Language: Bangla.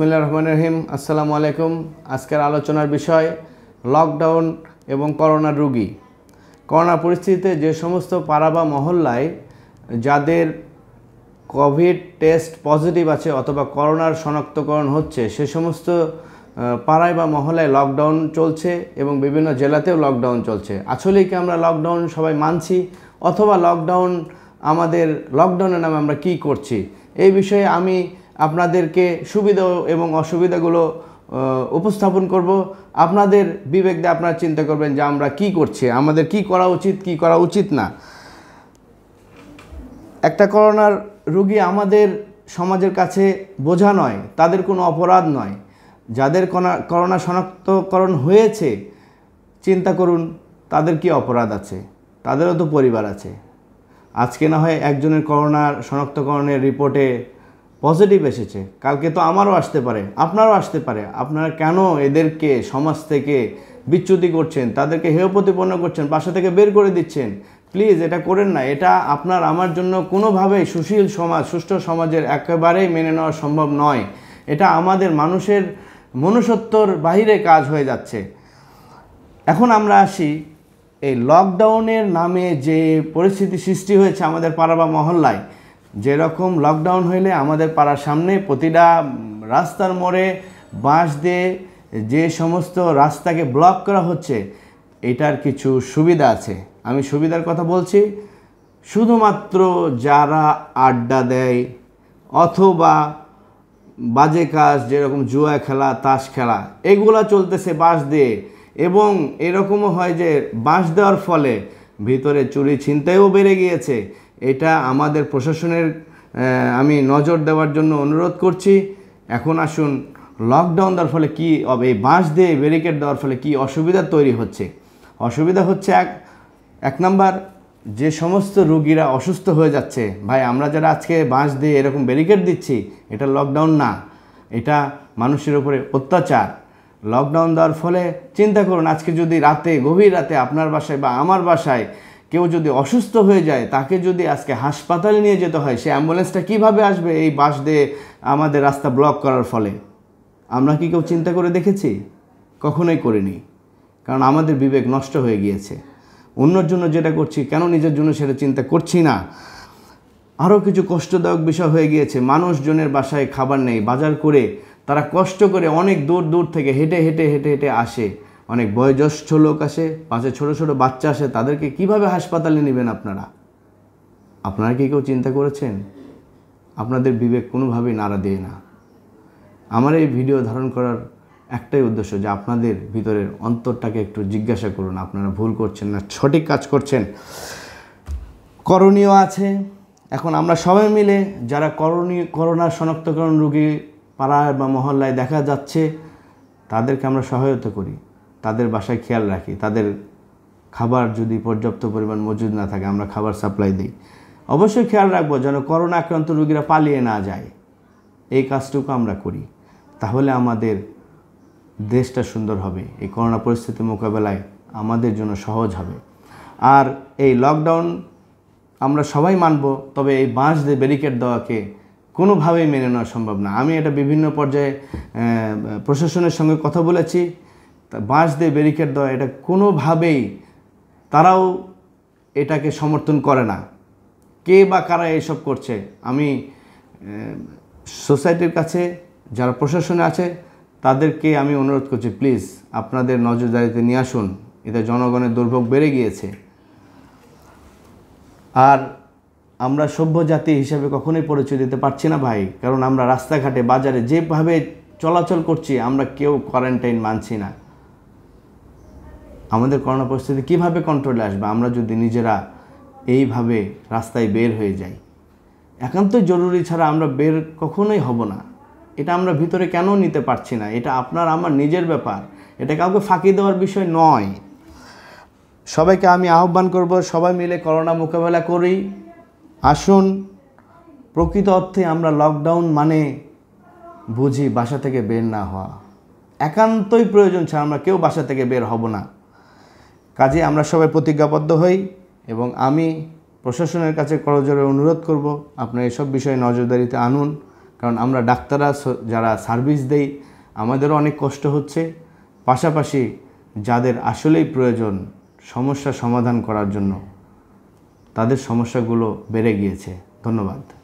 বিসমিল্লা রহমান রহিম আসসালামু আলাইকুম আজকের আলোচনার বিষয় লকডাউন এবং করোনার রুগী করোনা পরিস্থিতিতে যে সমস্ত পাড়া বা মহল্লায় যাদের কোভিড টেস্ট পজিটিভ আছে অথবা করোনার শনাক্তকরণ হচ্ছে সে সমস্ত পাড়ায় বা মহলায় লকডাউন চলছে এবং বিভিন্ন জেলাতেও লকডাউন চলছে আসলেই কি আমরা লকডাউন সবাই মানছি অথবা লকডাউন আমাদের লকডাউনের নামে আমরা কি করছি এই বিষয়ে আমি আপনাদেরকে সুবিধা এবং অসুবিধাগুলো উপস্থাপন করব আপনাদের বিবেক দিয়ে আপনারা চিন্তা করবেন যে আমরা কি করছি আমাদের কি করা উচিত কি করা উচিত না একটা করোনার রুগী আমাদের সমাজের কাছে বোঝা নয় তাদের কোনো অপরাধ নয় যাদের করোনা শনাক্তকরণ হয়েছে চিন্তা করুন তাদের কি অপরাধ আছে তাদেরও তো পরিবার আছে আজকে না হয় একজনের করোনার শনাক্তকরণের রিপোর্টে পজিটিভ এসেছে কালকে তো আমারও আসতে পারে আপনারও আসতে পারে আপনারা কেন এদেরকে সমাজ থেকে বিচ্যুতি করছেন তাদেরকে হেয় প্রতিপন্ন করছেন বাসা থেকে বের করে দিচ্ছেন প্লিজ এটা করেন না এটা আপনার আমার জন্য কোনোভাবেই সুশীল সমাজ সুষ্ঠু সমাজের একেবারেই মেনে নেওয়া সম্ভব নয় এটা আমাদের মানুষের মনুষ্যত্বর বাহিরে কাজ হয়ে যাচ্ছে এখন আমরা আসি এই লকডাউনের নামে যে পরিস্থিতি সৃষ্টি হয়েছে আমাদের পাড়া বা মহল্লায় যেরকম লকডাউন হইলে আমাদের পাড়ার সামনে প্রতিটা রাস্তার মোড়ে বাঁশ দিয়ে যে সমস্ত রাস্তাকে ব্লক করা হচ্ছে এটার কিছু সুবিধা আছে আমি সুবিধার কথা বলছি শুধুমাত্র যারা আড্ডা দেয় অথবা বাজে কাজ যেরকম জুয়া খেলা তাস খেলা এগুলা চলতেছে বাঁশ দিয়ে এবং এরকমও হয় যে বাঁশ দেওয়ার ফলে ভিতরে চুরি ছিনতাইও বেড়ে গিয়েছে এটা আমাদের প্রশাসনের আমি নজর দেওয়ার জন্য অনুরোধ করছি এখন আসুন লকডাউন দেওয়ার ফলে কী এই বাঁশ দিয়ে ব্যারিকেড দেওয়ার ফলে কি অসুবিধা তৈরি হচ্ছে অসুবিধা হচ্ছে এক এক নাম্বার যে সমস্ত রুগীরা অসুস্থ হয়ে যাচ্ছে ভাই আমরা যারা আজকে বাঁশ দিয়ে এরকম ব্যারিকেড দিচ্ছি এটা লকডাউন না এটা মানুষের উপরে অত্যাচার লকডাউন দেওয়ার ফলে চিন্তা করুন আজকে যদি রাতে গভীর রাতে আপনার বাসায় বা আমার বাসায় কেউ যদি অসুস্থ হয়ে যায় তাকে যদি আজকে হাসপাতালে নিয়ে যেতে হয় সে অ্যাম্বুলেন্সটা কিভাবে আসবে এই বাস দিয়ে আমাদের রাস্তা ব্লক করার ফলে আমরা কি কেউ চিন্তা করে দেখেছি কখনোই করিনি কারণ আমাদের বিবেক নষ্ট হয়ে গিয়েছে অন্যর জন্য যেটা করছি কেন নিজের জন্য সেটা চিন্তা করছি না আরও কিছু কষ্টদায়ক বিষয় হয়ে গিয়েছে মানুষজনের বাসায় খাবার নেই বাজার করে তারা কষ্ট করে অনেক দূর দূর থেকে হেঁটে হেঁটে হেঁটে হেঁটে আসে অনেক বয়োজ্যেষ্ঠ লোক আসে পাশে ছোট ছোট বাচ্চা আসে তাদেরকে কিভাবে হাসপাতালে নেবেন আপনারা আপনারা কি কেউ চিন্তা করেছেন আপনাদের বিবেক কোনোভাবেই নাড়া দেয় না আমার এই ভিডিও ধারণ করার একটাই উদ্দেশ্য যে আপনাদের ভিতরের অন্তরটাকে একটু জিজ্ঞাসা করুন আপনারা ভুল করছেন না সঠিক কাজ করছেন করণীয় আছে এখন আমরা সবাই মিলে যারা করণীয় করোনা শনাক্তকরণ রুগী পাড়ায় বা মহল্লায় দেখা যাচ্ছে তাদেরকে আমরা সহায়তা করি তাদের বাসায় খেয়াল রাখি তাদের খাবার যদি পর্যাপ্ত পরিমাণ মজুদ না থাকে আমরা খাবার সাপ্লাই দিই অবশ্যই খেয়াল রাখবো যেন করোনা আক্রান্ত রোগীরা পালিয়ে না যায় এই কাজটুকু আমরা করি তাহলে আমাদের দেশটা সুন্দর হবে এই করোনা পরিস্থিতি মোকাবেলায় আমাদের জন্য সহজ হবে আর এই লকডাউন আমরা সবাই মানব তবে এই বাঁশ দিয়ে ব্যারিকেড দেওয়াকে কোনোভাবেই মেনে নেওয়া সম্ভব না আমি এটা বিভিন্ন পর্যায়ে প্রশাসনের সঙ্গে কথা বলেছি বাঁশ দিয়ে ব্যারিকেড দেওয়া এটা কোনোভাবেই তারাও এটাকে সমর্থন করে না কে বা কারা এসব করছে আমি সোসাইটির কাছে যারা প্রশাসনে আছে তাদেরকে আমি অনুরোধ করছি প্লিজ আপনাদের নজরদারিতে নিয়ে আসুন এতে জনগণের দুর্ভোগ বেড়ে গিয়েছে আর আমরা সভ্য জাতি হিসেবে কখনোই পরিচয় দিতে পারছি না ভাই কারণ আমরা রাস্তাঘাটে বাজারে যেভাবে চলাচল করছি আমরা কেউ কোয়ারেন্টাইন মানছি না আমাদের করোনা পরিস্থিতি কীভাবে কন্ট্রোলে আসবে আমরা যদি নিজেরা এইভাবে রাস্তায় বের হয়ে যাই একান্তই জরুরি ছাড়া আমরা বের কখনোই হব না এটা আমরা ভিতরে কেন নিতে পারছি না এটা আপনার আমার নিজের ব্যাপার এটা কাউকে ফাঁকি দেওয়ার বিষয় নয় সবাইকে আমি আহ্বান করব সবাই মিলে করোনা মোকাবেলা করি আসুন প্রকৃত অর্থে আমরা লকডাউন মানে বুঝি বাসা থেকে বের না হওয়া একান্তই প্রয়োজন ছাড়া আমরা কেউ বাসা থেকে বের হব না কাজে আমরা সবাই প্রতিজ্ঞাবদ্ধ হই এবং আমি প্রশাসনের কাছে করজোরে অনুরোধ করব আপনারা এসব বিষয়ে নজরদারিতে আনুন কারণ আমরা ডাক্তাররা যারা সার্ভিস দেই আমাদেরও অনেক কষ্ট হচ্ছে পাশাপাশি যাদের আসলেই প্রয়োজন সমস্যা সমাধান করার জন্য তাদের সমস্যাগুলো বেড়ে গিয়েছে ধন্যবাদ